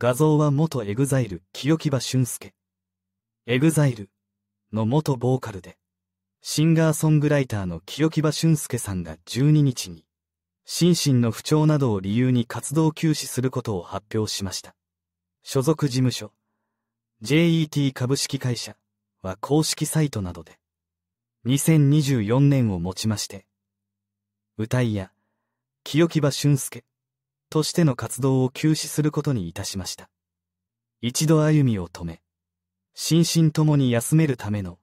画像は元 EXILE 清木場俊介。EXILE の元ボーカルで、シンガーソングライターの清木場俊介さんが12日に、心身の不調などを理由に活動休止することを発表しました。所属事務所、JET 株式会社は公式サイトなどで、2024年をもちまして、歌いや、清木場俊介、としての活動を休止することにいたしました。一度歩みを止め、心身ともに休めるための、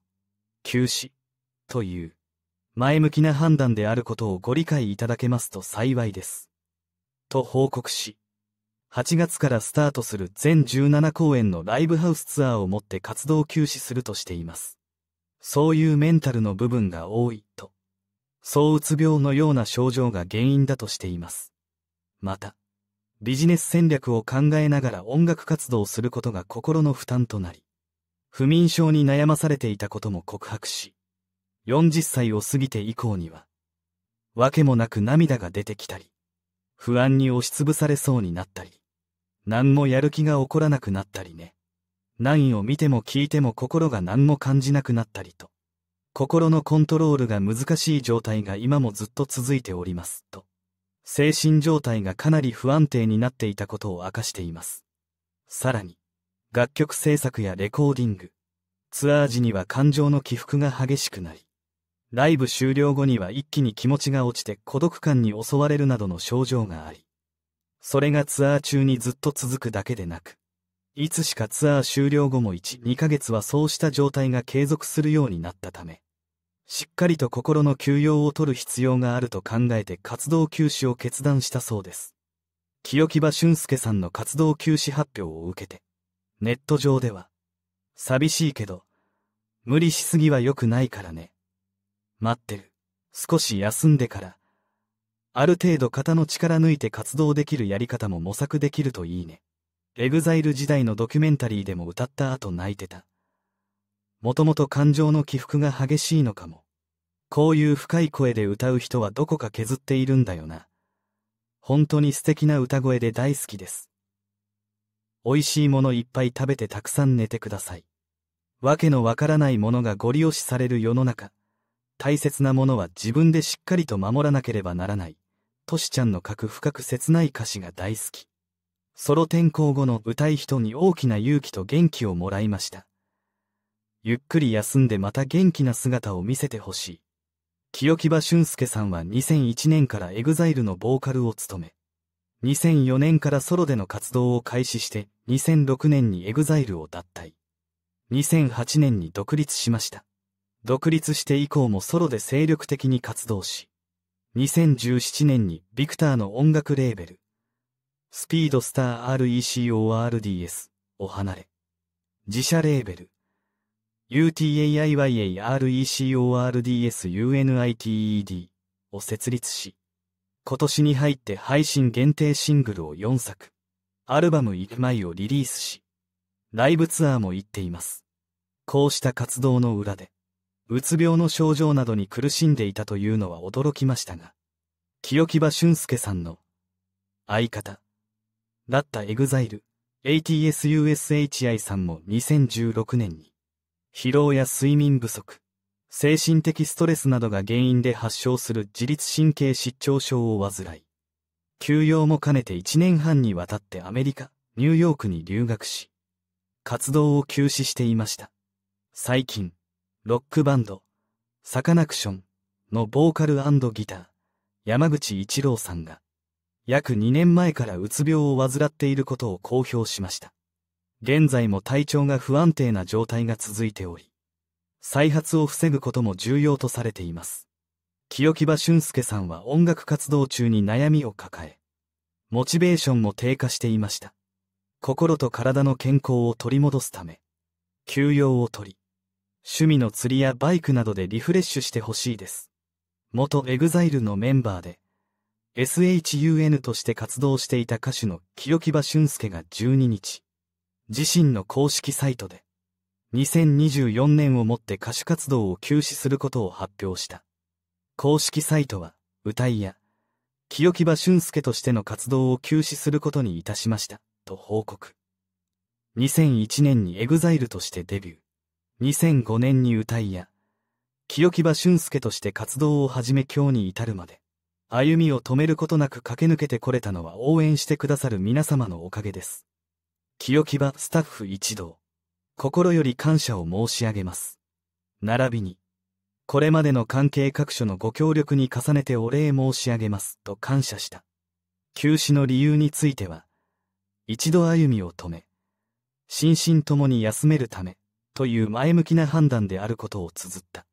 休止、という、前向きな判断であることをご理解いただけますと幸いです。と報告し、8月からスタートする全17公演のライブハウスツアーをもって活動休止するとしています。そういうメンタルの部分が多いと、そううつ病のような症状が原因だとしています。また、ビジネス戦略を考えながら音楽活動をすることが心の負担となり、不眠症に悩まされていたことも告白し、40歳を過ぎて以降には、わけもなく涙が出てきたり、不安に押しつぶされそうになったり、何もやる気が起こらなくなったりね。何を見ても聞いても心が何も感じなくなったりと、心のコントロールが難しい状態が今もずっと続いております、と。精神状態がかなり不安定になっていたことを明かしています。さらに、楽曲制作やレコーディング、ツアー時には感情の起伏が激しくなり、ライブ終了後には一気に気持ちが落ちて孤独感に襲われるなどの症状があり、それがツアー中にずっと続くだけでなく、いつしかツアー終了後も1、2ヶ月はそうした状態が継続するようになったため、しっかりと心の休養をとる必要があると考えて活動休止を決断したそうです。清木場俊介さんの活動休止発表を受けて、ネット上では、寂しいけど、無理しすぎは良くないからね。待ってる。少し休んでから、ある程度肩の力抜いて活動できるやり方も模索できるといいね。exile 時代のドキュメンタリーでも歌った後泣いてた。もともと感情の起伏が激しいのかも。こういう深い声で歌う人はどこか削っているんだよな。本当に素敵な歌声で大好きです。美味しいものいっぱい食べてたくさん寝てください。わけのわからないものがご利用しされる世の中。大切なものは自分でしっかりと守らなければならない。としちゃんの書く深く切ない歌詞が大好き。ソロ転校後の歌い人に大きな勇気と元気をもらいました。ゆっくり休んでまた元気な姿を見せてほしい。清木場俊介さんは2001年から EXILE のボーカルを務め、2004年からソロでの活動を開始して、2006年に EXILE を脱退。2008年に独立しました。独立して以降もソロで精力的に活動し、2017年にビクターの音楽レーベル、スピードスター RECORDS を離れ、自社レーベル、UTAIYARECORDSUNITED を設立し、今年に入って配信限定シングルを4作、アルバム行く前をリリースし、ライブツアーも行っています。こうした活動の裏で、うつ病の症状などに苦しんでいたというのは驚きましたが、清木場俊介さんの相方、だったエグザイル ATSUSHI さんも2016年に、疲労や睡眠不足、精神的ストレスなどが原因で発症する自律神経失調症を患い、休養も兼ねて1年半にわたってアメリカ、ニューヨークに留学し、活動を休止していました。最近、ロックバンド、サカナクションのボーカルギター、山口一郎さんが、約2年前からうつ病を患っていることを公表しました。現在も体調が不安定な状態が続いており、再発を防ぐことも重要とされています。清木場俊介さんは音楽活動中に悩みを抱え、モチベーションも低下していました。心と体の健康を取り戻すため、休養を取り、趣味の釣りやバイクなどでリフレッシュしてほしいです。元 EXILE のメンバーで、SHUN として活動していた歌手の清木場俊介が12日、自身の公式サイトで、2024年をもって歌手活動を休止することを発表した。公式サイトは、歌いや、清木場俊介としての活動を休止することにいたしました、と報告。2001年に EXILE としてデビュー。2005年に歌いや、清木場俊介として活動を始め今日に至るまで、歩みを止めることなく駆け抜けてこれたのは応援してくださる皆様のおかげです。清木場スタッフ一同、心より感謝を申し上げます。並びに、これまでの関係各所のご協力に重ねてお礼申し上げますと感謝した。休止の理由については、一度歩みを止め、心身ともに休めるため、という前向きな判断であることを綴った。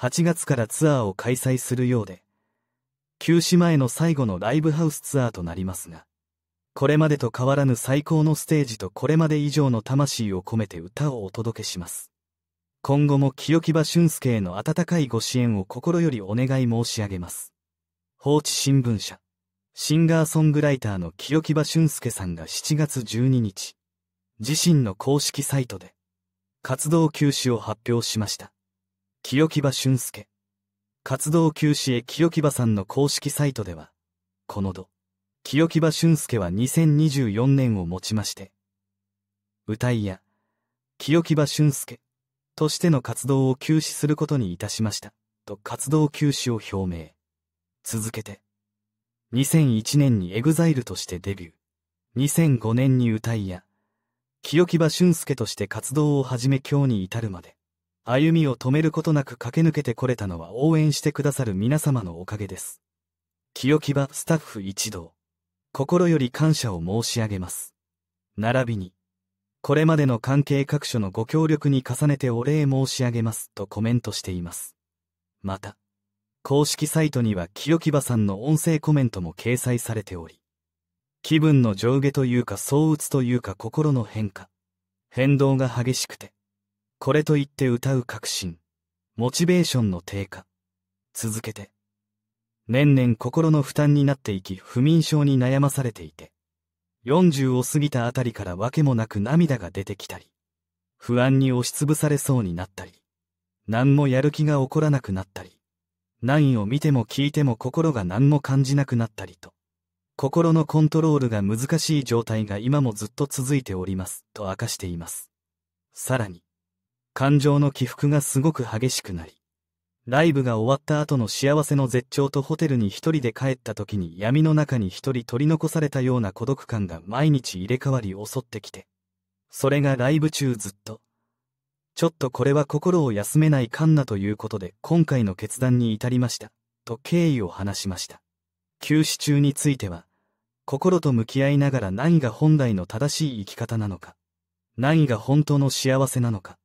8月からツアーを開催するようで、休止前の最後のライブハウスツアーとなりますが、これまでと変わらぬ最高のステージとこれまで以上の魂を込めて歌をお届けします。今後も清木場俊介への温かいご支援を心よりお願い申し上げます。放置新聞社。シンガーソングライターの清木場俊介さんが7月12日、自身の公式サイトで、活動休止を発表しました。清木場俊介。活動休止へ清木場さんの公式サイトでは、この度、清木場俊介は2024年をもちまして、歌いや、清木場俊介としての活動を休止することにいたしました、と活動休止を表明。続けて、2001年に exile としてデビュー、2005年に歌いや、清木場俊介として活動を始め今日に至るまで、歩みを止めることなく駆け抜けてこれたのは応援してくださる皆様のおかげです。清木場スタッフ一同。心より感謝を申し上げます。並びに、これまでの関係各所のご協力に重ねてお礼申し上げますとコメントしています。また、公式サイトには清木場さんの音声コメントも掲載されており、気分の上下というか相打つというか心の変化、変動が激しくて、これといって歌う確信、モチベーションの低下、続けて、年々心の負担になっていき不眠症に悩まされていて、40を過ぎたあたりから訳もなく涙が出てきたり、不安に押しつぶされそうになったり、何もやる気が起こらなくなったり、何を見ても聞いても心が何も感じなくなったりと、心のコントロールが難しい状態が今もずっと続いております、と明かしています。さらに、感情の起伏がすごく激しくなり、ライブが終わった後の幸せの絶頂とホテルに一人で帰った時に闇の中に一人取り残されたような孤独感が毎日入れ替わり襲ってきて。それがライブ中ずっと。ちょっとこれは心を休めないカンナということで今回の決断に至りました。と敬意を話しました。休止中については、心と向き合いながら何が本来の正しい生き方なのか、何が本当の幸せなのか、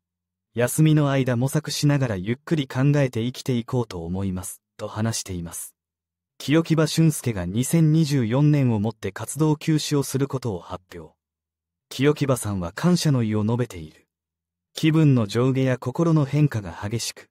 休みの間模索しながらゆっくり考えて生きていこうと思います、と話しています。清木場俊介が2024年をもって活動休止をすることを発表。清木場さんは感謝の意を述べている。気分の上下や心の変化が激しく、